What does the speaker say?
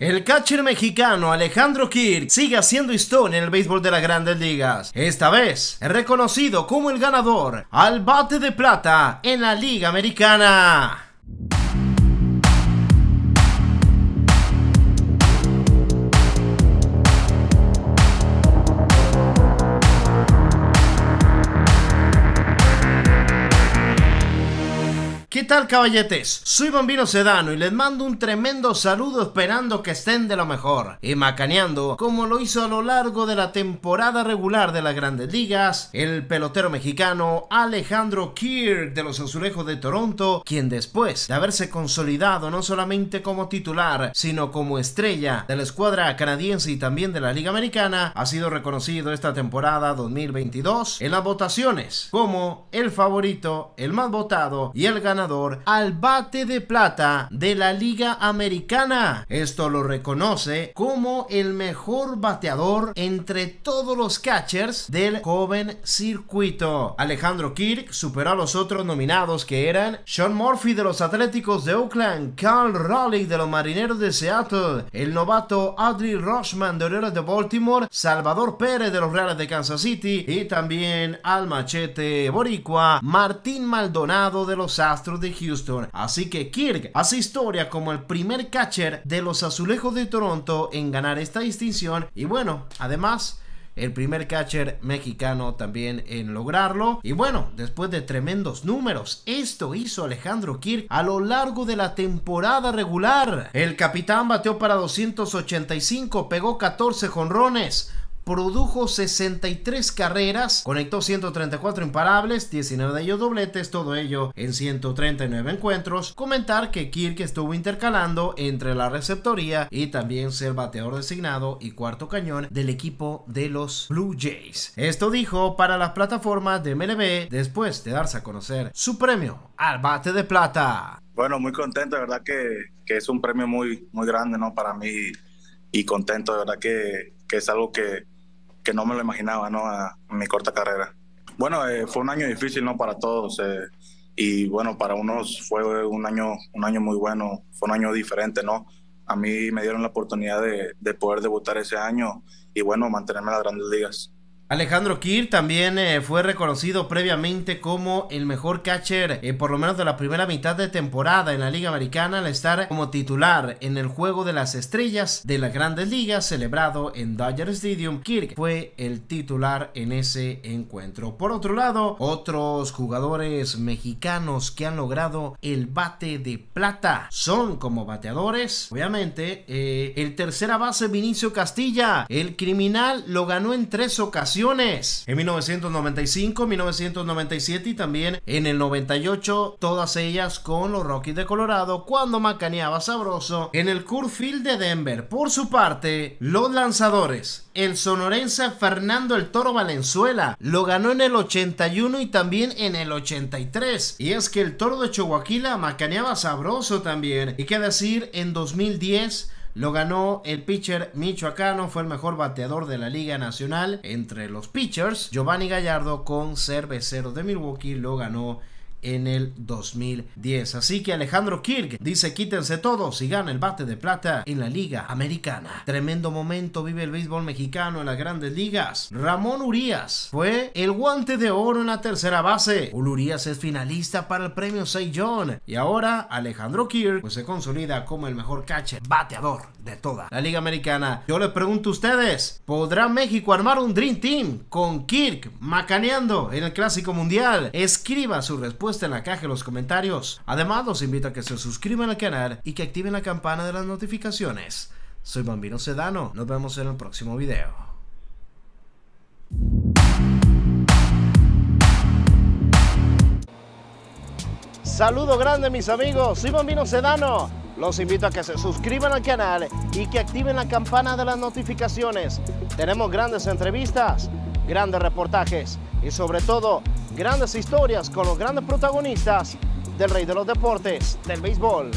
El catcher mexicano Alejandro Kirk sigue haciendo stone en el béisbol de las grandes ligas. Esta vez reconocido como el ganador al bate de plata en la Liga Americana. tal caballetes? Soy Bambino Sedano y les mando un tremendo saludo esperando que estén de lo mejor y macaneando como lo hizo a lo largo de la temporada regular de las grandes ligas el pelotero mexicano Alejandro Kirk de los Azulejos de Toronto quien después de haberse consolidado no solamente como titular sino como estrella de la escuadra canadiense y también de la liga americana ha sido reconocido esta temporada 2022 en las votaciones como el favorito, el más votado y el ganador al bate de plata de la Liga Americana. Esto lo reconoce como el mejor bateador entre todos los catchers del joven circuito. Alejandro Kirk superó a los otros nominados que eran Sean Murphy de los Atléticos de Oakland, Carl Raleigh de los Marineros de Seattle, el novato Audrey Rochman de Orioles de Baltimore, Salvador Pérez de los Reales de Kansas City y también al machete boricua Martín Maldonado de los Astros de Houston. Así que Kirk hace historia como el primer catcher de los Azulejos de Toronto en ganar esta distinción. Y bueno, además el primer catcher mexicano también en lograrlo. Y bueno, después de tremendos números, esto hizo Alejandro Kirk a lo largo de la temporada regular. El capitán bateó para 285, pegó 14 jonrones produjo 63 carreras, conectó 134 imparables, 19 de ellos dobletes, todo ello en 139 encuentros. Comentar que Kirk estuvo intercalando entre la receptoría y también ser bateador designado y cuarto cañón del equipo de los Blue Jays. Esto dijo para las plataformas de MLB después de darse a conocer su premio al bate de plata. Bueno, muy contento, de verdad que, que, es un premio muy, muy grande ¿no? para mí y contento, de verdad que, que es algo que, que no me lo imaginaba, ¿no? A, mi corta carrera. Bueno, eh, fue un año difícil, ¿no? Para todos. Eh, y bueno, para unos fue un año, un año muy bueno, fue un año diferente, ¿no? A mí me dieron la oportunidad de poder debutar ese año y bueno, mantenerme en las grandes ligas. Alejandro Kirk también eh, fue reconocido previamente como el mejor catcher, eh, por lo menos de la primera mitad de temporada en la Liga Americana, al estar como titular en el Juego de las Estrellas de las Grandes Ligas celebrado en Dodger Stadium. Kirk fue el titular en ese encuentro. Por otro lado, otros jugadores mexicanos que han logrado el bate de plata son como bateadores, obviamente, eh, el tercera base Vinicio Castilla, el criminal lo ganó en tres ocasiones en 1995, 1997 y también en el 98, todas ellas con los Rockies de Colorado cuando macaneaba sabroso en el Coors de Denver. Por su parte, los lanzadores el sonorense Fernando el Toro Valenzuela. Lo ganó en el 81 y también en el 83. Y es que el Toro de Chihuahua macaneaba sabroso también. Y qué decir, en 2010 lo ganó el pitcher michoacano, fue el mejor bateador de la Liga Nacional entre los pitchers. Giovanni Gallardo con Cerveceros de Milwaukee lo ganó en el 2010. Así que Alejandro Kirk dice quítense todos y gana el bate de plata en la Liga Americana. Tremendo momento vive el béisbol mexicano en las grandes ligas. Ramón Urias fue el guante de oro en la tercera base. Urias es finalista para el premio 6 John y ahora Alejandro Kirk pues, se consolida como el mejor catcher bateador de toda la Liga Americana. Yo les pregunto a ustedes, ¿podrá México armar un Dream Team con Kirk macaneando en el Clásico Mundial? Escriba su respuesta en la caja de los comentarios. Además, los invito a que se suscriban al canal y que activen la campana de las notificaciones. Soy Bambino Sedano, nos vemos en el próximo video. Saludo grande mis amigos, soy Bambino Sedano. Los invito a que se suscriban al canal y que activen la campana de las notificaciones. Tenemos grandes entrevistas, grandes reportajes y sobre todo Grandes historias con los grandes protagonistas del rey de los deportes, del béisbol.